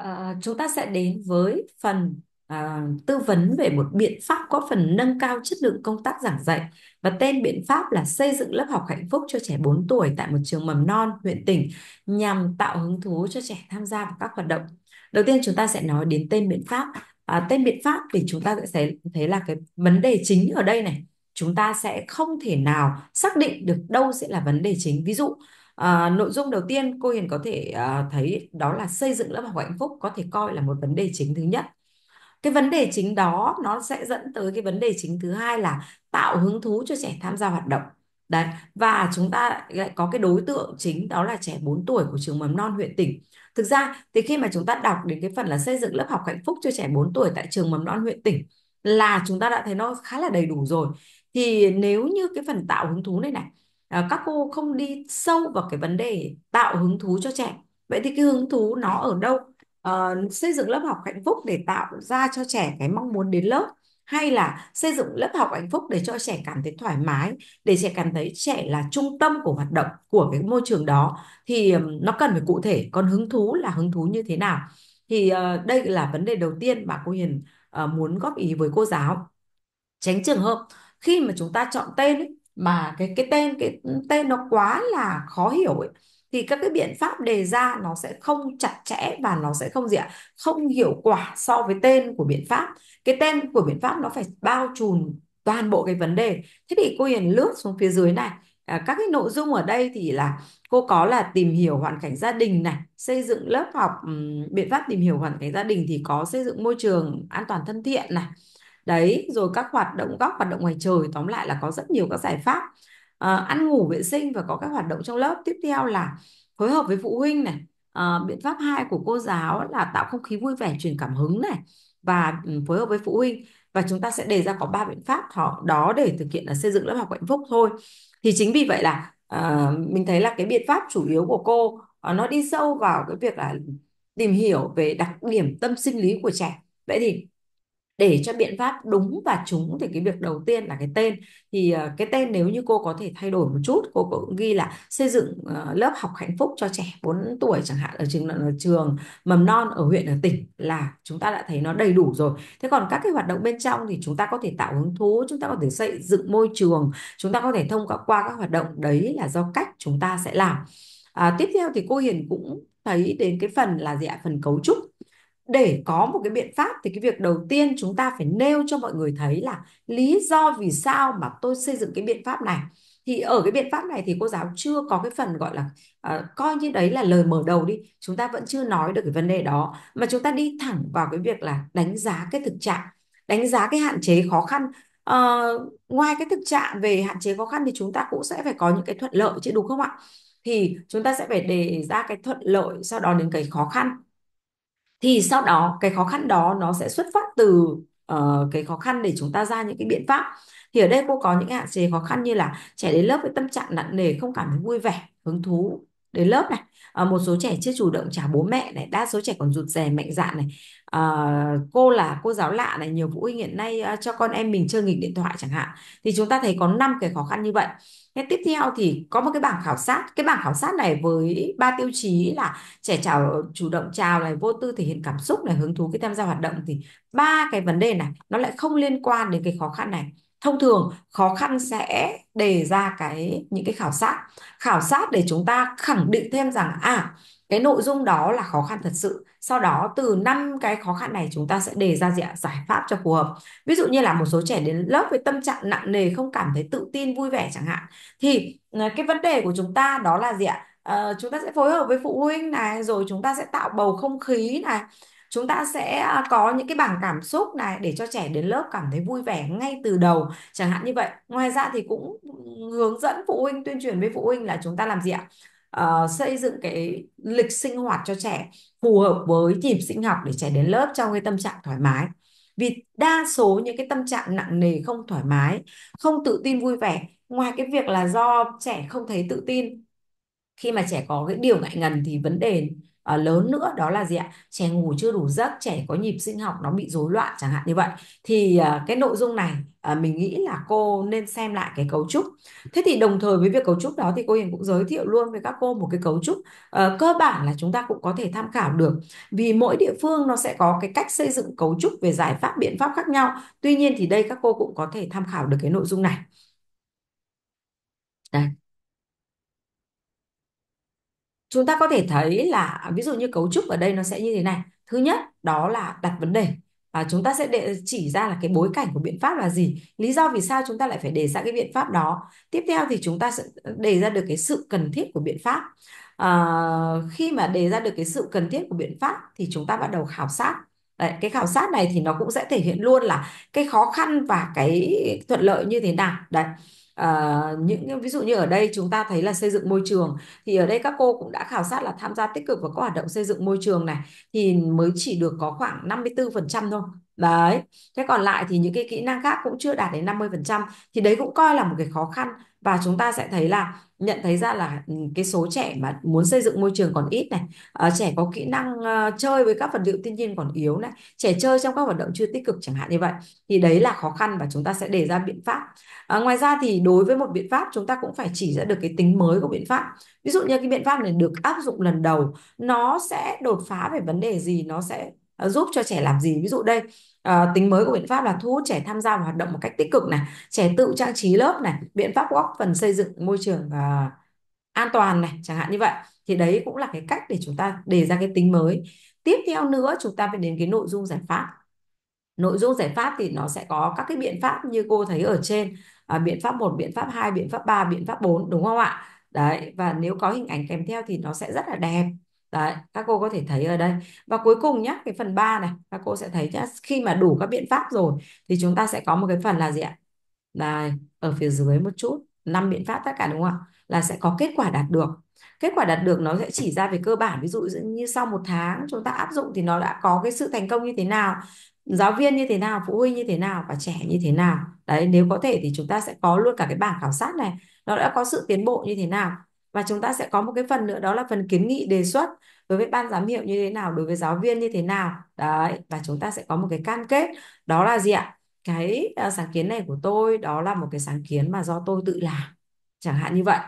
À, chúng ta sẽ đến với phần à, tư vấn về một biện pháp có phần nâng cao chất lượng công tác giảng dạy và tên biện pháp là xây dựng lớp học hạnh phúc cho trẻ 4 tuổi tại một trường mầm non huyện tỉnh nhằm tạo hứng thú cho trẻ tham gia vào các hoạt động. Đầu tiên chúng ta sẽ nói đến tên biện pháp. À, tên biện pháp thì chúng ta sẽ thấy, thấy là cái vấn đề chính ở đây này. Chúng ta sẽ không thể nào xác định được đâu sẽ là vấn đề chính. Ví dụ À, nội dung đầu tiên cô Hiền có thể à, thấy đó là xây dựng lớp học hạnh phúc có thể coi là một vấn đề chính thứ nhất. Cái vấn đề chính đó nó sẽ dẫn tới cái vấn đề chính thứ hai là tạo hứng thú cho trẻ tham gia hoạt động. Đấy, và chúng ta lại có cái đối tượng chính đó là trẻ 4 tuổi của trường mầm non huyện tỉnh. Thực ra thì khi mà chúng ta đọc đến cái phần là xây dựng lớp học hạnh phúc cho trẻ 4 tuổi tại trường mầm non huyện tỉnh là chúng ta đã thấy nó khá là đầy đủ rồi. Thì nếu như cái phần tạo hứng thú này này à, các cô không đi sâu vào cái vấn đề tạo hứng thú cho trẻ vậy thì cái hứng thú nó ở đâu à, xây dựng lớp học hạnh phúc để tạo ra cho trẻ cái mong muốn đến lớp hay là xây dựng lớp học hạnh phúc để cho trẻ cảm thấy thoải mái để trẻ cảm thấy trẻ là trung tâm của hoạt động của cái môi trường đó thì nó cần phải cụ thể còn hứng thú là hứng thú như thế nào thì uh, đây là vấn đề đầu tiên mà cô Hiền uh, muốn góp ý với cô giáo tránh trường hợp khi mà chúng ta chọn tên ấy, mà cái cái tên cái tên nó quá là khó hiểu ấy thì các cái biện pháp đề ra nó sẽ không chặt chẽ và nó sẽ không gì ạ không hiệu quả so với tên của biện pháp cái tên của biện pháp nó phải bao trùm toàn bộ cái vấn đề thế thì cô hiền lướt xuống phía dưới này à, các cái nội dung ở đây thì là cô có là tìm hiểu hoàn cảnh gia đình này xây dựng lớp học biện pháp tìm hiểu hoàn cảnh gia đình thì có xây dựng môi trường an toàn thân thiện này đấy rồi các hoạt động góc hoạt động ngoài trời tóm lại là có rất nhiều các giải pháp à, ăn ngủ vệ sinh và có các hoạt động trong lớp tiếp theo là phối hợp với phụ huynh này à, biện pháp hai của cô giáo là tạo không khí vui vẻ truyền cảm hứng này và ừ, phối hợp với phụ huynh và chúng ta sẽ đề ra có ba biện pháp họ đó để thực hiện là xây dựng lớp học hạnh phúc thôi thì chính vì vậy là à, mình thấy là cái biện pháp chủ yếu của cô à, nó đi sâu vào cái việc là tìm hiểu về đặc điểm tâm sinh lý của trẻ vậy thì để cho biện pháp đúng và trúng thì cái việc đầu tiên là cái tên thì ờ, cái tên nếu như cô có thể thay đổi một chút cô cũng ghi là xây dựng ờ, lớp học hạnh phúc cho trẻ 4 tuổi chẳng hạn ở trường ở trường mầm non ở huyện ở tỉnh là chúng ta đã thấy nó đầy đủ rồi thế còn các cái hoạt động bên trong thì chúng ta có thể tạo hứng thú chúng ta có thể xây dựng môi trường chúng ta có thể thông qua các hoạt động đấy là do cách chúng ta sẽ làm à, tiếp theo thì cô Hiền cũng thấy đến cái phần là gì ạ phần cấu trúc để có một cái biện pháp thì cái việc đầu tiên chúng ta phải nêu cho mọi người thấy là lý do vì sao mà tôi xây dựng cái biện pháp này thì ở cái biện pháp này thì cô giáo chưa có cái phần gọi là uh, coi như đấy là lời mở đầu đi chúng ta vẫn chưa nói được cái vấn đề đó mà chúng ta đi thẳng vào cái việc là đánh giá cái thực trạng đánh giá cái hạn chế khó khăn uh, ngoài cái thực trạng về hạn chế khó khăn thì chúng ta cũng sẽ phải có những cái thuận lợi chứ đúng không ạ thì chúng ta sẽ phải đề ra cái thuận lợi sau đó đến cái khó khăn thì sau đó cái khó khăn đó nó sẽ xuất phát từ uh, cái khó khăn để chúng ta ra những cái biện pháp thì ở đây cô có những hạn chế khó khăn như là trẻ đến lớp với tâm trạng nặng nề không cảm thấy vui vẻ hứng thú đến lớp này à, một số trẻ chưa chủ động trả bố mẹ này đa số trẻ còn rụt rè mạnh dạn này à, cô là cô giáo lạ này nhiều phụ huynh hiện nay cho con em mình chơi nghịch điện thoại chẳng hạn thì chúng ta thấy có năm cái khó khăn như vậy Thế tiếp theo thì có một cái bảng khảo sát. Cái bảng khảo sát này với ba tiêu chí là trẻ chào chủ động chào này, vô tư thể hiện cảm xúc này, hứng thú khi tham gia hoạt động thì ba cái vấn đề này nó lại không liên quan đến cái khó khăn này. Thông thường khó khăn sẽ đề ra cái những cái khảo sát. Khảo sát để chúng ta khẳng định thêm rằng à cái nội dung đó là khó khăn thật sự sau đó từ năm cái khó khăn này chúng ta sẽ đề ra giải pháp cho phù hợp ví dụ như là một số trẻ đến lớp với tâm trạng nặng nề không cảm thấy tự tin vui vẻ chẳng hạn thì ờ, cái vấn đề của chúng ta đó là gì ạ à, chúng ta sẽ phối hợp với phụ huynh này rồi chúng ta sẽ tạo bầu không khí này chúng ta sẽ à, có những cái bảng cảm xúc này để cho trẻ đến lớp cảm thấy vui vẻ ngay từ đầu chẳng hạn như vậy ngoài ra thì cũng hướng dẫn phụ huynh tuyên truyền với phụ huynh là chúng ta làm gì ạ uh, xây dựng cái lịch sinh hoạt cho trẻ phù hợp với nhịp sinh học để trẻ đến lớp trong cái tâm trạng thoải mái vì đa số những cái tâm trạng nặng nề không thoải mái không tự tin vui vẻ ngoài cái việc là do trẻ không thấy tự tin khi mà trẻ có cái điều ngại ngần thì vấn đề à, lớn nữa đó là gì ạ trẻ ngủ chưa đủ giấc trẻ có nhịp sinh học nó bị rối loạn chẳng hạn như vậy thì à, cái nội dung này à, mình nghĩ là cô nên xem lại cái cấu trúc thế thì đồng thời với việc cấu trúc đó thì cô hiền cũng giới thiệu luôn với các cô một cái cấu trúc à, cơ bản là chúng ta cũng có thể tham khảo được vì mỗi địa phương nó sẽ có cái cách xây dựng cấu trúc về giải pháp biện pháp khác nhau tuy nhiên thì đây các cô cũng có thể tham khảo được cái nội dung này đây chúng ta có thể thấy là ví dụ như cấu trúc ở đây nó sẽ như thế này thứ nhất đó là đặt vấn đề và chúng ta sẽ để chỉ ra là cái bối cảnh của biện pháp là gì lý do vì sao chúng ta lại phải đề ra cái biện pháp đó tiếp theo thì chúng ta sẽ đề ra được cái sự cần thiết của biện pháp à, khi mà đề ra được cái sự cần thiết của biện pháp thì chúng ta bắt đầu khảo sát Đấy, cái khảo sát này thì nó cũng sẽ thể hiện luôn là cái khó khăn và cái thuận lợi như thế nào đấy À, những ví dụ như ở đây chúng ta thấy là xây dựng môi trường thì ở đây các cô cũng đã khảo sát là tham gia tích cực vào các hoạt động xây dựng môi trường này thì mới chỉ được có khoảng 54% thôi đấy thế còn lại thì những cái kỹ năng khác cũng chưa đạt đến 50% thì đấy cũng coi là một cái khó khăn và chúng ta sẽ thấy là nhận thấy ra là ừ, cái số trẻ mà muốn xây dựng môi trường còn ít này ờ, trẻ có kỹ năng ờ, chơi với các vật liệu thiên nhiên còn yếu này trẻ chơi trong các hoạt động chưa tích cực chẳng hạn như vậy thì đấy là khó khăn và chúng ta sẽ đề ra biện pháp à, ngoài ra thì đối với một biện pháp chúng ta cũng phải chỉ ra được cái tính mới của biện pháp ví dụ như cái biện pháp này được áp dụng lần đầu nó sẽ đột phá về vấn đề gì nó sẽ Ờ, giúp cho trẻ làm gì ví dụ đây à, tính mới của biện pháp là thu hút trẻ tham gia vào hoạt động một cách tích cực này trẻ tự trang trí lớp này biện pháp góp phần xây dựng môi trường à, an toàn này chẳng hạn như vậy thì đấy cũng là cái cách để chúng ta đề ra cái tính mới tiếp theo nữa chúng ta phải đến cái nội dung giải pháp nội dung giải pháp thì nó sẽ có các cái biện pháp như cô thấy ở trên à, biện pháp 1, biện pháp 2, biện pháp 3, biện pháp 4 đúng không ạ? Đấy và nếu có hình ảnh kèm theo thì nó sẽ rất là đẹp. Đấy, các cô có thể thấy ở đây. Và cuối cùng nhé, cái phần 3 này, các cô sẽ thấy nhé khi mà đủ các biện pháp rồi thì chúng ta sẽ có một cái phần là gì ạ? Đây, ở phía dưới một chút, năm biện pháp tất cả đúng không ạ? Là sẽ có kết quả đạt được. Kết quả đạt được nó sẽ chỉ ra về cơ bản, ví dụ như sau một tháng chúng ta áp dụng thì nó đã có cái sự thành công như thế nào, giáo viên như thế nào, phụ huynh như thế nào và trẻ như thế nào. Đấy, nếu có thể thì chúng ta sẽ có luôn cả cái bảng khảo sát này, nó đã có sự tiến bộ như thế nào và chúng ta sẽ có một cái phần nữa đó là phần kiến nghị đề xuất đối với ban giám hiệu như thế nào đối với giáo viên như thế nào đấy và chúng ta sẽ có một cái cam kết đó là gì ạ cái uh, sáng kiến này của tôi đó là một cái sáng kiến mà do tôi tự làm chẳng hạn như vậy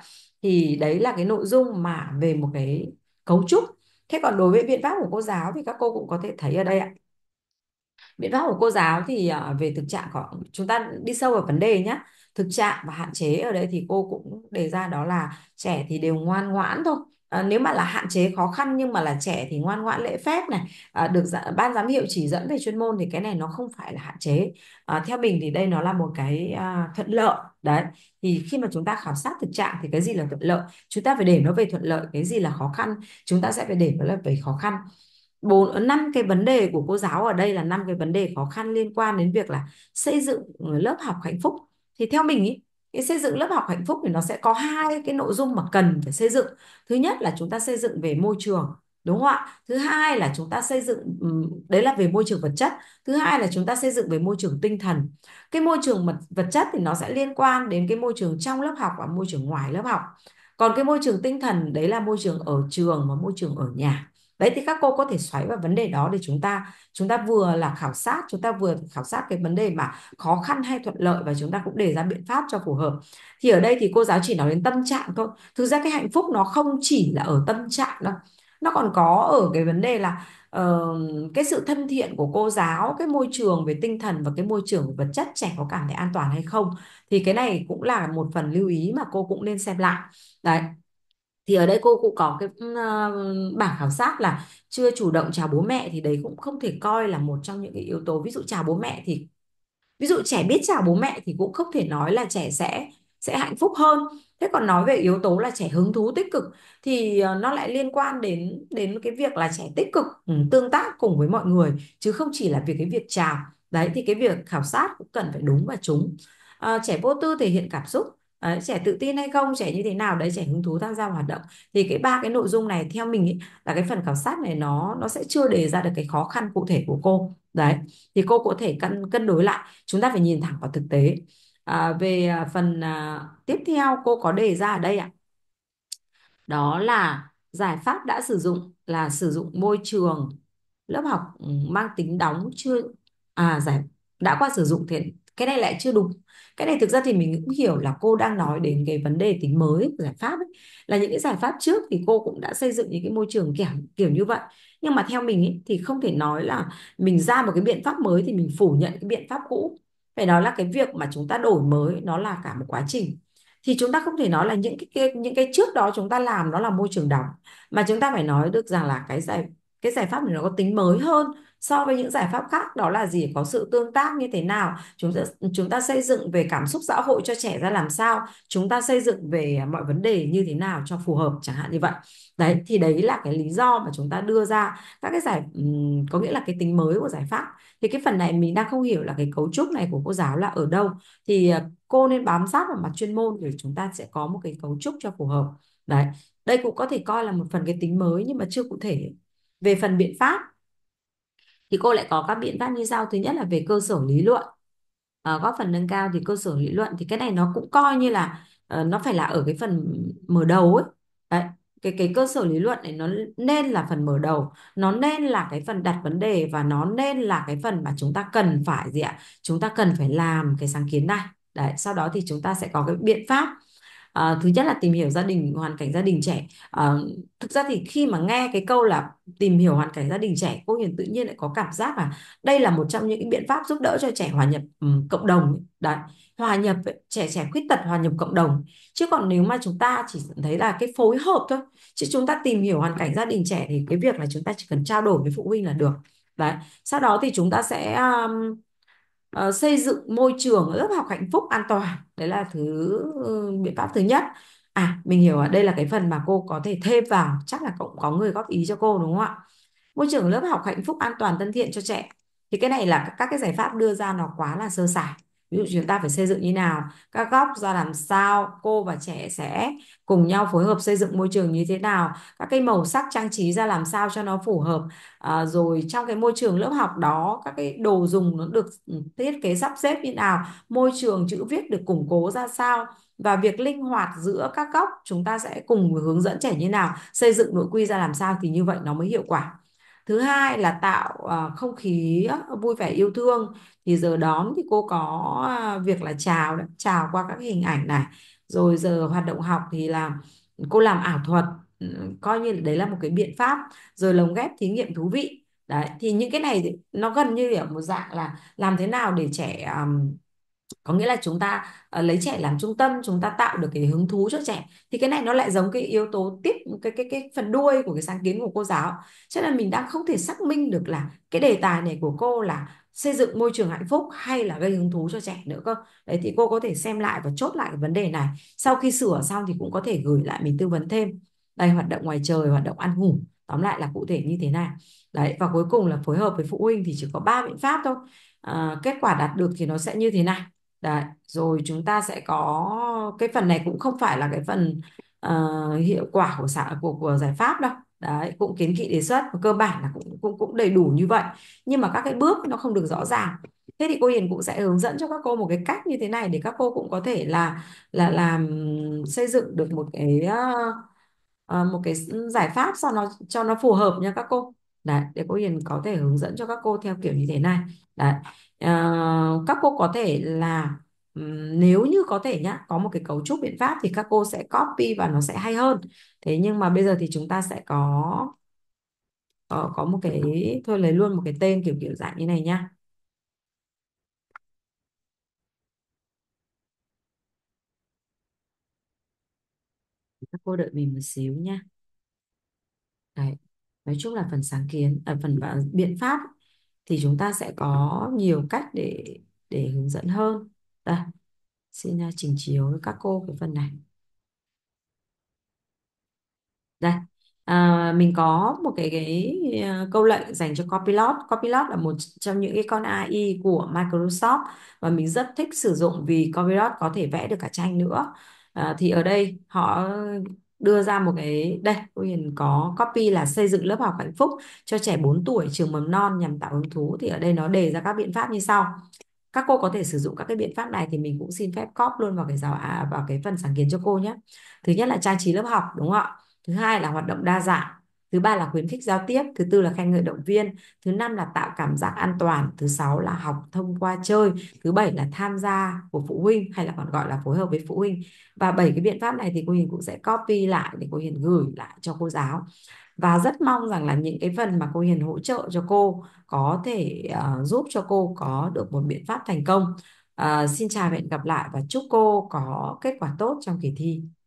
thì đấy là cái nội dung mà về một cái cấu trúc thế còn đối với biện pháp của cô giáo thì các cô cũng có thể thấy ở đây ạ biện pháp của cô giáo thì ờ, về thực trạng có chúng ta đi sâu vào vấn đề nhé thực trạng và hạn chế ở đây thì cô cũng đề ra đó là trẻ thì đều ngoan ngoãn thôi À, nếu mà là hạn chế khó khăn nhưng mà là trẻ thì ngoan ngoãn lễ phép này à, được dạ, ban giám hiệu chỉ dẫn về chuyên môn thì cái này nó không phải là hạn chế à, theo mình thì đây nó là một cái à, thuận lợi đấy thì khi mà chúng ta khảo sát thực trạng thì cái gì là thuận lợi chúng ta phải để nó về thuận lợi cái gì là khó khăn chúng ta sẽ phải để nó là về khó khăn bốn năm cái vấn đề của cô giáo ở đây là năm cái vấn đề khó khăn liên quan đến việc là xây dựng ừ, lớp học hạnh phúc thì theo mình ý, cái xây dựng lớp học hạnh phúc thì nó sẽ có hai cái nội dung mà cần phải xây dựng thứ nhất là chúng ta xây dựng về môi trường đúng không ạ thứ hai là chúng ta xây dựng ừ, đấy là về môi trường vật chất thứ hai là chúng ta xây dựng về môi trường tinh thần cái môi trường vật, vật chất thì nó sẽ liên quan đến cái môi trường trong lớp học và môi trường ngoài lớp học còn cái môi trường tinh thần đấy là môi trường ở trường và môi trường ở nhà đấy thì các cô có thể xoáy vào vấn đề đó để chúng ta chúng ta vừa là khảo sát chúng ta vừa khảo sát cái vấn đề mà khó khăn hay thuận lợi và chúng ta cũng đề ra biện pháp cho phù hợp thì ở đây thì cô giáo chỉ nói đến tâm trạng thôi thực ra cái hạnh phúc nó không chỉ là ở tâm trạng đâu nó còn có ở cái vấn đề là uh, cái sự thân thiện của cô giáo cái môi trường về tinh thần và cái môi trường về vật chất trẻ có cảm thấy an toàn hay không thì cái này cũng là một phần lưu ý mà cô cũng nên xem lại đấy thì ở đây cô cũng có cái uh, bảng khảo sát là chưa chủ động chào bố mẹ thì đấy cũng không thể coi là một trong những cái yếu tố ví dụ chào bố mẹ thì ví dụ trẻ biết chào bố mẹ thì cũng không thể nói là trẻ sẽ sẽ hạnh phúc hơn thế còn nói về yếu tố là trẻ hứng thú tích cực thì ờ, nó lại liên quan đến đến cái việc là trẻ tích cực tương tác cùng với mọi người chứ không chỉ là việc cái việc chào đấy thì cái việc khảo sát cũng cần phải đúng và trúng à, trẻ vô tư thể hiện cảm xúc Đấy, trẻ tự tin hay không trẻ như thế nào đấy trẻ hứng thú tham gia hoạt động thì cái ba cái nội dung này theo mình ý, là cái phần khảo sát này nó nó sẽ chưa đề ra được cái khó khăn cụ thể của cô đấy thì cô có thể cân cân đối lại chúng ta phải nhìn thẳng vào thực tế à, về à, phần à, tiếp theo cô có đề ra ở đây ạ đó là giải pháp đã sử dụng là sử dụng môi trường lớp học ừ, mang tính đóng chưa à giải đã qua sử dụng thì cái này lại chưa đúng cái này thực ra thì mình cũng hiểu là cô đang nói đến cái vấn đề tính mới của giải pháp ấy. là những cái giải pháp trước thì cô cũng đã xây dựng những cái môi trường kiểu kiểu như vậy nhưng mà theo mình ấy, thì không thể nói là mình ra một cái biện pháp mới thì mình phủ nhận cái biện pháp cũ phải nói là cái việc mà chúng ta đổi mới nó là cả một quá trình thì chúng ta không thể nói là những cái, cái những cái trước đó chúng ta làm nó là môi trường đóng mà chúng ta phải nói được rằng là cái giải cái giải pháp này nó có tính mới hơn so với những giải pháp khác đó là gì có sự tương tác như thế nào chúng ta chúng ta xây dựng về cảm xúc xã hội cho trẻ ra làm sao chúng ta xây dựng về mọi vấn đề như thế nào cho phù hợp chẳng hạn như vậy đấy thì đấy là cái lý do mà chúng ta đưa ra các cái giải có nghĩa là cái tính mới của giải pháp thì cái phần này mình đang không hiểu là cái cấu trúc này của cô giáo là ở đâu thì à, cô nên bám sát vào mặt chuyên môn để chúng ta sẽ có một cái cấu trúc cho phù hợp đấy đây cũng có thể coi là một phần cái tính mới nhưng mà chưa cụ thể về phần biện pháp thì cô lại có các biện pháp như sau thứ nhất là về cơ sở lý luận à, góp phần nâng cao thì cơ sở lý luận thì cái này nó cũng coi như là uh, nó phải là ở cái phần mở đầu ấy Đấy, cái cái cơ sở lý luận này nó nên là phần mở đầu nó nên là cái phần đặt vấn đề và nó nên là cái phần mà chúng ta cần phải gì ạ chúng ta cần phải làm cái sáng kiến này đấy sau đó thì chúng ta sẽ có cái biện pháp à, thứ nhất là tìm hiểu gia đình hoàn cảnh gia đình trẻ à, thực ra thì khi mà nghe cái câu là tìm hiểu hoàn cảnh gia đình trẻ cô Hiền tự nhiên lại có cảm giác là đây là một trong những cái biện pháp giúp đỡ cho trẻ hòa nhập um, cộng đồng đấy hòa nhập trẻ trẻ khuyết tật hòa nhập cộng đồng chứ còn nếu mà chúng ta chỉ thấy là cái phối hợp thôi chứ chúng ta tìm hiểu hoàn cảnh gia đình trẻ thì cái việc là chúng ta chỉ cần trao đổi với phụ huynh là được đấy sau đó thì chúng ta sẽ um, Ờ, xây dựng môi trường lớp học hạnh phúc an toàn đấy là thứ ừ, biện pháp thứ nhất à mình hiểu ở đây là cái phần mà cô có thể thêm vào chắc là cũng có người góp ý cho cô đúng không ạ môi trường lớp học hạnh phúc an toàn thân thiện cho trẻ thì cái này là các cái giải pháp đưa ra nó quá là sơ sài ví dụ chúng ta phải xây dựng như nào các góc ra làm sao cô và trẻ sẽ cùng nhau phối hợp xây dựng môi trường như thế nào các cái màu sắc trang trí ra làm sao cho nó phù hợp à, rồi trong cái môi trường lớp học đó các cái đồ dùng nó được ừ, thiết kế sắp xếp như nào môi trường chữ viết được củng cố ra sao và việc linh hoạt giữa các góc chúng ta sẽ cùng hướng dẫn trẻ như nào xây dựng nội quy ra làm sao thì như vậy nó mới hiệu quả thứ hai là tạo ờ, không khí vui vẻ yêu thương thì giờ đón thì cô có à, việc là chào chào qua các hình ảnh này rồi giờ hoạt động học thì là cô làm ảo thuật ừ, coi như đấy là một cái biện pháp rồi lồng ghép thí nghiệm thú vị đấy thì những cái này nó gần như là một dạng là làm thế nào để trẻ um, có nghĩa là chúng ta uh, lấy trẻ làm trung tâm chúng ta tạo được cái hứng thú cho trẻ thì cái này nó lại giống cái yếu tố tiếp cái cái cái phần đuôi của cái sáng kiến của cô giáo cho nên mình đang không thể xác minh được là cái đề tài này của cô là xây dựng môi trường hạnh phúc hay là gây hứng thú cho trẻ nữa cơ đấy thì cô có thể xem lại và chốt lại cái vấn đề này sau khi sửa xong thì cũng có thể gửi lại mình tư vấn thêm đây hoạt động ngoài trời hoạt động ăn ngủ tóm lại là cụ thể như thế này đấy và cuối cùng là phối hợp với phụ huynh thì chỉ có ba biện pháp thôi à, kết quả đạt được thì nó sẽ như thế này Đấy, rồi chúng ta sẽ có cái phần này cũng không phải là cái phần ờ, hiệu quả của xã của, của giải pháp đâu. Đấy, cũng kiến nghị đề xuất và cơ bản là cũng cũng cũng đầy đủ như vậy. Nhưng mà các cái bước nó không được rõ ràng. Thế thì cô Hiền cũng sẽ hướng dẫn cho các cô một cái cách như thế này để các cô cũng có thể là là làm xây dựng được một cái ờ, ờ một cái giải pháp sao nó cho nó phù hợp nha các cô. Đấy, để cô Hiền có thể hướng dẫn cho các cô theo kiểu như thế này. Đấy. À, các cô có thể là nếu như có thể nhá có một cái cấu trúc biện pháp thì các cô sẽ copy và nó sẽ hay hơn thế nhưng mà bây giờ thì chúng ta sẽ có có, có một cái thôi lấy luôn một cái tên kiểu kiểu dạng như này nhá các cô đợi mình một xíu nhá đấy nói chung là phần sáng kiến ở à, phần à, biện pháp thì chúng ta sẽ có nhiều cách để để hướng dẫn hơn đây xin à, trình chiếu với các cô cái phần này đây à, mình có một cái, cái câu lệnh dành cho Copilot Copilot là một trong những cái con AI của Microsoft và mình rất thích sử dụng vì Copilot có thể vẽ được cả tranh nữa à, thì ở đây họ đưa ra một cái đây cô Hiền có copy là xây dựng lớp học hạnh phúc cho trẻ 4 tuổi trường mầm non nhằm tạo hứng thú thì ở đây nó đề ra các biện pháp như sau các cô có thể sử dụng các cái biện pháp này thì mình cũng xin phép cóp luôn vào cái giáo à, vào cái phần sáng kiến cho cô nhé thứ nhất là trang trí lớp học đúng không ạ thứ hai là hoạt động đa dạng thứ ba là khuyến khích giao tiếp thứ tư là khen ngợi động viên thứ năm là tạo cảm giác an toàn thứ sáu là học thông qua chơi thứ bảy là tham gia của phụ huynh hay là còn gọi là phối hợp với phụ huynh và bảy cái biện pháp này thì cô hiền cũng sẽ copy lại để cô hiền gửi lại cho cô giáo và rất mong rằng là những cái phần mà cô hiền hỗ trợ cho cô có thể uh, giúp cho cô có được một biện pháp thành công uh, xin chào và hẹn gặp lại và chúc cô có kết quả tốt trong kỳ thi